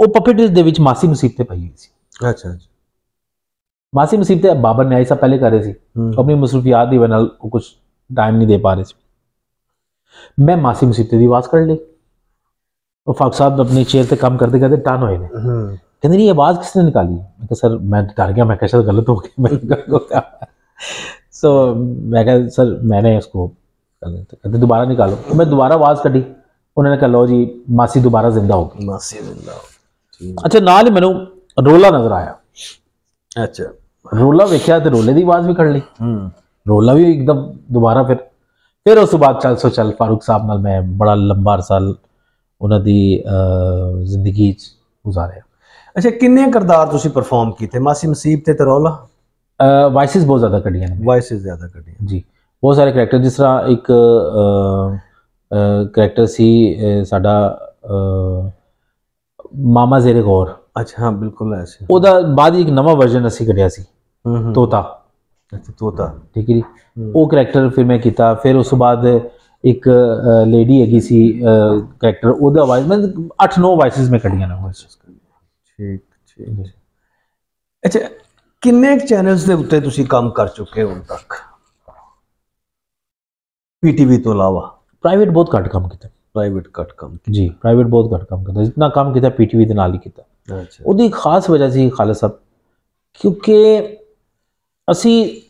ਉਹ ਪਪੇਟਿਸ ਦੇ ਵਿੱਚ ਮਾਸੀ ਮੁਸੀਬਤ ਪਈ ਹੋਈ ਸੀ ਅੱਛਾ ਅੱਛਾ ਮਾਸੀ ਆ ਬਾਬਰ ਨੇ ਐਸਾ ਪਹਿਲੇ ਕਰੇ ਸੀ ਆਪਣੀ ਮਸਰੂਫੀਆਤ ਦੀ ਬਨਲ ਉਹ ਕੁਝ ਟਾਈਮ ਨਹੀਂ ਦੇ ਪਾ ਰਹੇ ਸੀ ਮੈਂ ਮਾਸੀ ਮੁਸੀਬਤ ਦੀ ਆਵਾਜ਼ ਕਰ ਲਈ ਉਹ ਫਾਕ ਸਾਹਿਬ ਆਪਣੀ ਚੇਅਰ ਤੇ ਕੰਮ ਕਰਦੇ ਕਰਦੇ ਟਾਨ ਹੋਏ ਨੇ ਕਹਿੰਦੇ ਨਹੀਂ ਆਵਾਜ਼ ਕਿਸ ਨੇ ਨਿਕਾਲੀ ਮੈਂ ਕਿਹਾ ਸਰ ਮੈਂ ਡਰ ਗਿਆ ਮੈਂ ਕਿਹਾ ਸਰ ਗਲਤ ਹੋ ਗਿਆ ਮੈਂ ਸੋ ਮੈਂ ਕਿਹਾ ਸਰ ਮੈਂ ਨੇ ਇਸਕੋ ਕਹਿੰਦੇ ਦੁਬਾਰਾ ਨਿਕਾਲੋ ਮੈਂ ਦੁਬਾਰਾ ਆਵਾਜ਼ ਕੱਢੀ ਉਹਨਾਂ ਨੇ ਕਹਾ ਲੋ ਜੀ ਮਾਸੀ ਦੁਬਾਰਾ ਜ਼ਿੰਦਾ ਹੋ ਗਈ ਮਾਸੀ ਜ਼ਿੰਦਾ ਅੱਛਾ ਨਾਲ ਹੀ ਮੈਨੂੰ ਰੋਲਾ ਨਜ਼ਰ ਆਇਆ ਅੱਛਾ ਰੋਲਾ ਵੇਖਿਆ ਤੇ ਰੋਲੇ ਦੀ ਆਵਾਜ਼ ਵੀ ਖੜ ਲਈ ਹੂੰ ਰੋਲਾ ਵੀ ਇੱਕਦਮ ਦੁਬਾਰਾ ਫਿਰ ਫਿਰ ਉਸ ਤੋਂ ਬਾਅਦ ਚੱਲ ਸੋ ਚੱਲ ਫਾਰੂਕ ਸਾਹਿਬ ਨਾਲ ਮੈਂ ਬੜਾ ਲੰਬਾ ਸਾਲ ਉਹਨਾਂ ਦੀ ਜ਼ਿੰਦਗੀ ਚ گزارਿਆ ਅੱਛਾ ਕਿੰਨੇ ਕਰਦਾਰ ਤੁਸੀਂ ਪਰਫਾਰਮ ਕੀਤੇ ਮਾਸੀ ਮੁਸੀਬ ਤੇ ਤਰੋਲਾ ਵਾਇਸਿਸ ਬਹੁਤ ਜ਼ਿਆਦਾ ਕੱਢੀਆਂ ਨੇ ਵਾਇਸਿਸ ਜ਼ਿਆਦਾ ਕੱਢੀਆਂ ਜੀ ਬਹੁਤ ਸਾਰੇ ਕੈਰੈਕਟਰ ਜਿਸ ਤਰ੍ਹਾਂ ਇੱਕ ਕੈਰੈਕਟਰ ਸੀ ਸਾਡਾ ਮਾਮਾ ਜ਼ੇਰੇ ਗੌਰ ਅੱਛਾ ਹਾਂ ਬਿਲਕੁਲ ਐਸੇ ਉਹਦਾ ਬਾਅਦ ਇੱਕ ਨਵਾਂ ਵਰਜ਼ਨ ਅਸੀਂ ਕੱਢਿਆ ਸੀ ਤੋਤਾ ਅੱਛਾ ਤੋਤਾ ਠੀਕ ਹੈ ਜੀ ਉਹ ਕੈਰੈਕਟਰ ਫਿਰ ਮੈਂ ਕੀਤਾ ਫਿਰ ਉਸ ਤੋਂ ਬਾਅਦ ਇੱਕ ਲੇਡੀ ਹੈਗੀ ਸੀ ਕੈਰੈਕਟਰ ਉਹਦਾ ਵਾਇਸ ਮੈਂ 8-9 ਵਾਇਸਸ ਮੈਂ ਕੱਢੀਆਂ ਨੇ ਵਾਇਸਸ ਠੀਕ ਠੀਕ ਅੱਛਾ ਕਿੰਨੇ ਚੈਨਲਸ ਦੇ ਉੱਤੇ ਤੁਸੀਂ ਕੰਮ ਕਰ ਚੁੱਕੇ ਹੋ ਹੁਣ ਤੱਕ ਪੀਟੀਵੀ ਤੋਂ ਇਲਾਵਾ ਪ੍ਰਾਈਵੇਟ ਬਹੁਤ ਘੱਟ ਕੰਮ ਕੀਤਾ ਪ੍ਰਾਈਵੇਟ ਘੱਟ ਕੰਮ ਜੀ ਪ੍ਰਾਈਵੇਟ ਬਹੁਤ ਘੱਟ ਕੰਮ ਕਰਦਾ ਜਿੰਨਾ ਕੰਮ ਕੀਤਾ ਪੀਟੀਵੀ ਦੇ ਨਾਲ ਹੀ ਕੀਤਾ ਅੱਛਾ ਉਹਦੀ ਖਾਸ ਵਜ੍ਹਾ ਸੀ ਖਾਲਸਾ ਸਾਹਿਬ ਕਿਉਂਕਿ ਅਸੀਂ